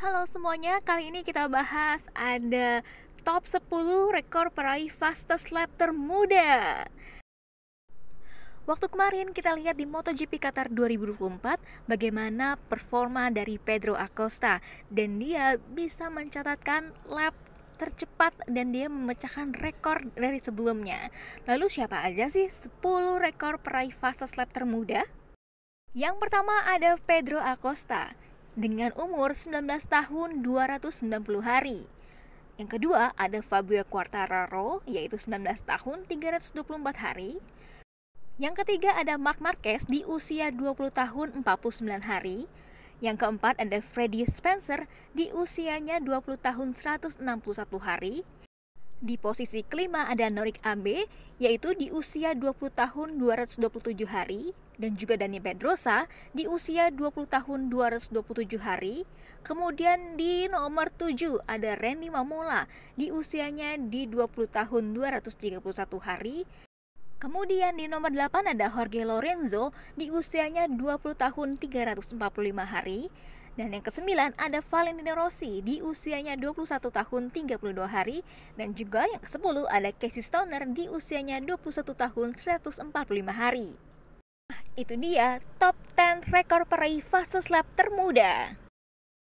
Halo semuanya, kali ini kita bahas ada top 10 rekor peraih fastest lap termuda. Waktu kemarin kita lihat di MotoGP Qatar 2024 bagaimana performa dari Pedro Acosta dan dia bisa mencatatkan lap tercepat dan dia memecahkan rekor dari sebelumnya. Lalu siapa aja sih 10 rekor peraih fastest lap termuda? Yang pertama ada Pedro Acosta dengan umur 19 tahun 290 hari. Yang kedua ada Fabio Quartararo yaitu 19 tahun 324 hari. Yang ketiga ada Mark Marquez di usia 20 tahun 49 hari. Yang keempat ada Freddie Spencer di usianya 20 tahun 161 hari. Di posisi kelima ada Norik Abe, yaitu di usia 20 tahun 227 hari, dan juga Dani Pedrosa di usia 20 tahun 227 hari. Kemudian di nomor 7 ada Randy Mamola di usianya di 20 tahun 231 hari. Kemudian di nomor 8 ada Jorge Lorenzo di usianya 20 tahun 345 hari dan yang kesembilan ada Valentino Rossi di usianya 21 tahun 32 hari dan juga yang kesepuluh ada Casey Stoner di usianya 21 tahun 145 hari. Nah, itu dia top 10 rekor peraih fastest lap termuda.